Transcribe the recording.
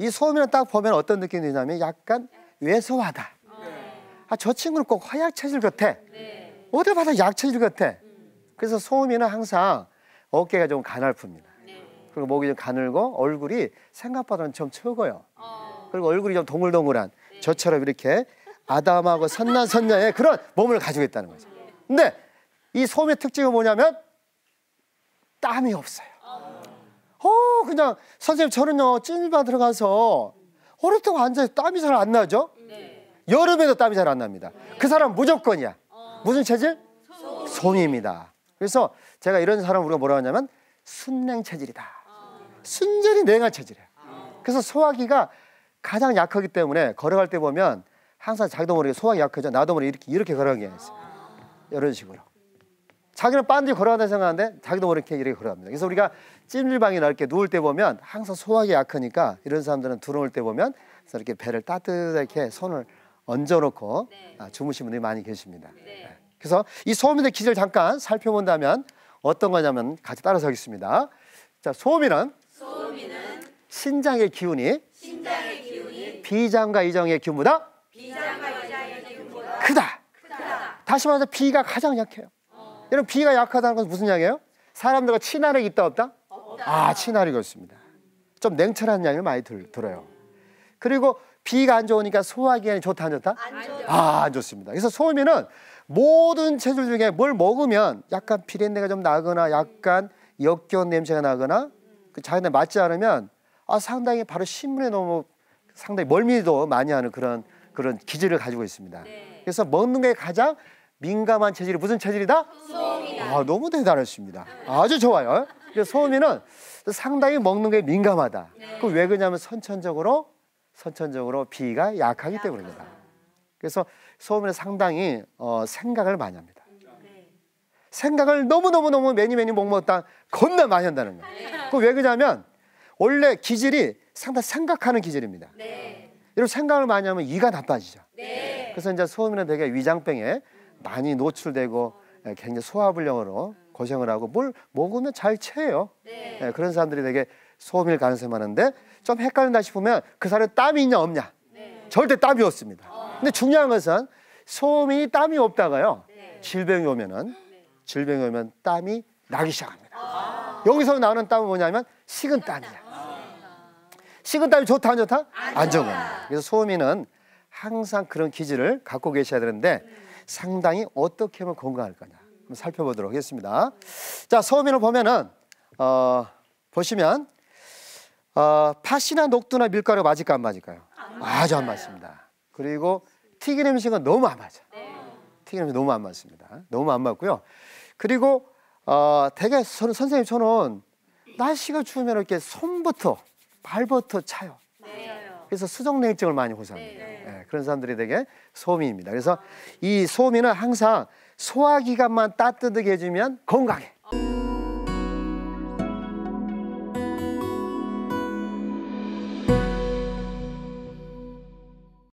이 소음이랑 딱 보면 어떤 느낌이 드냐면 약간 왜소하다. 아, 저 친구는 꼭 화약 체질 같아. 어딜 봐도 약 체질 같아. 그래서 소음이는 항상 어깨가 좀 가냘픕니다. 네. 그리고 목이 좀 가늘고 얼굴이 생각보다는 좀 적어요. 어. 그리고 얼굴이 좀 동글동글한 네. 저처럼 이렇게 아담하고 선난선녀의 그런 몸을 가지고 있다는 거죠. 근데 이 소음의 특징은 뭐냐면 땀이 없어요. 그냥 선생님 저는요 어, 찜질방 들어가서 오렵다고 앉아서 땀이 잘 안 나죠? 네. 여름에도 땀이 잘 안 납니다. 네. 그 사람 무조건이야. 어. 무슨 체질? 손. 입니다 그래서 제가 이런 사람 우리가 뭐라 하냐면 순냉 체질이다. 어. 순전히 냉한 체질이야. 어. 그래서 소화기가 가장 약하기 때문에 걸어갈 때 보면 항상 자기도 모르게 소화기 약해져 나도 모르게 이렇게 이렇게 걸어가게 있어. 아. 이런 식으로. 자기는 빤디 걸어간다 생각하는데 자기도 모르게 이렇게 걸어갑니다. 그래서 우리가 찜질방이나 이렇게 누울 때 보면 항상 소화기 약하니까 이런 사람들은 들어올 때 보면 이렇게 배를 따뜻하게 손을 얹어놓고 네. 아, 주무시는 분들이 많이 계십니다. 네. 네. 그래서 이 소음인의 기질 을 잠깐 살펴본다면 어떤 거냐면 같이 따라서 하겠습니다. 자, 소음인은, 소음인은 신장의 기운이, 신장의 기운이 비장과 이장의 기운보다, 비장과 이장의 기운보다 크다. 크다. 다시 말해서 비가 가장 약해요. 여러분 비가 약하다는 것은 무슨 양이에요? 사람들과 친화력 이 있다 없다? 아 친화력이 없습니다. 좀 냉철한 양이 많이 들, 들어요. 그리고 비가안 좋으니까 소화기관이 좋다 안 좋다? 안좋아안 아, 좋습니다. 그래서 소음이는 모든 체질 중에 뭘 먹으면 약간 비린내가 좀 나거나 약간 역겨운 냄새가 나거나 그자연에 맞지 않으면 아 상당히 바로 신문에 너무 상당히 멀미도 많이 하는 그런 그런 기질을 가지고 있습니다. 네. 그래서 먹는 게 가장 민감한 체질이 무슨 체질이다? 소음이다. 아, 너무 대단하십니다. 아주 좋아요. 소음이는 상당히 먹는 게 민감하다. 네. 그왜 그러냐면 선천적으로 선천적으로 비가 약하기 때문입니다. 그래서 소음에는 상당히 어, 생각을 많이 합니다. 네. 생각을 너무너무너무 매니 매니 먹먹다 겁나 많이 한다는 거예요. 네. 그왜 그러냐면 원래 기질이 상당히 생각하는 기질입니다. 네. 이런 생각을 많이 하면 이가 나빠지죠. 네. 그래서 이제 소음이는 되게 위장병에 많이 노출되고 예, 굉장히 소화불량으로 고생을 하고 뭘 먹으면 잘채요 네. 예, 그런 사람들이 되게 소음일 가능성이 많은데 좀 헷갈린다 싶으면 그 사람에 땀이 있냐 없냐 네. 절대 땀이 없습니다. 아. 근데 중요한 것은 소음이 땀이 없다가요 네. 질병이 오면은 네. 질병이 오면 땀이 나기 시작합니다. 아. 여기서 나오는 땀은 뭐냐면 식은 땀이야. 아. 식은 땀이 좋다 안 좋다? 안 좋은 겁니다. 그래서 소음인은 항상 그런 기질을 갖고 계셔야 되는데 음. 상당히 어떻게 하면 건강할 거냐 한번 살펴보도록 하겠습니다. 자 서면을 보면은 어, 보시면 어, 팥이나 녹두나 밀가루 맞을까 안 맞을까요? 안 아주 안 맞습니다. 그리고 튀긴 음식은 너무 안 맞아. 네. 튀긴 음식 너무 안 맞습니다. 너무 안 맞고요. 그리고 어, 대개 저 선생님 저는 날씨가 추우면 이렇게 손부터 발부터 차요. 그래서 수정냉증을 많이 호소합니다. 네. 네. 예, 그런 사람들이 되게 소민입니다. 그래서 이소민는 항상 소화기관만 따뜻하게 해주면 건강해.